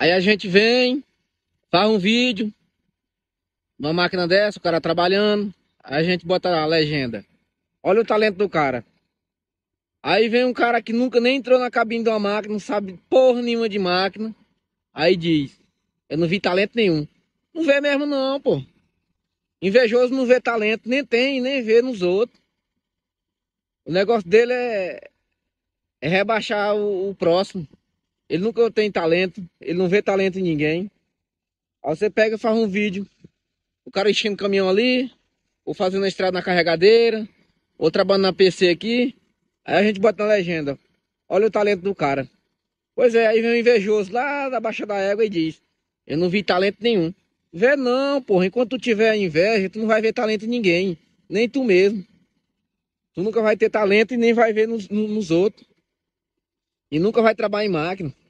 Aí a gente vem, faz um vídeo, uma máquina dessa, o cara trabalhando, aí a gente bota a legenda. Olha o talento do cara. Aí vem um cara que nunca nem entrou na cabine de uma máquina, não sabe porra nenhuma de máquina. Aí diz, eu não vi talento nenhum. Não vê mesmo não, pô. Invejoso não vê talento, nem tem, nem vê nos outros. O negócio dele é, é rebaixar o, o próximo. Ele nunca tem talento, ele não vê talento em ninguém. Aí você pega e faz um vídeo. O cara enchendo o caminhão ali, ou fazendo a estrada na carregadeira, ou trabalhando na PC aqui. Aí a gente bota na legenda. Olha o talento do cara. Pois é, aí vem um invejoso lá da Baixa da Égua e diz: Eu não vi talento nenhum. Vê não, porra. Enquanto tu tiver inveja, tu não vai ver talento em ninguém. Nem tu mesmo. Tu nunca vai ter talento e nem vai ver nos, nos outros. E nunca vai trabalhar em máquina.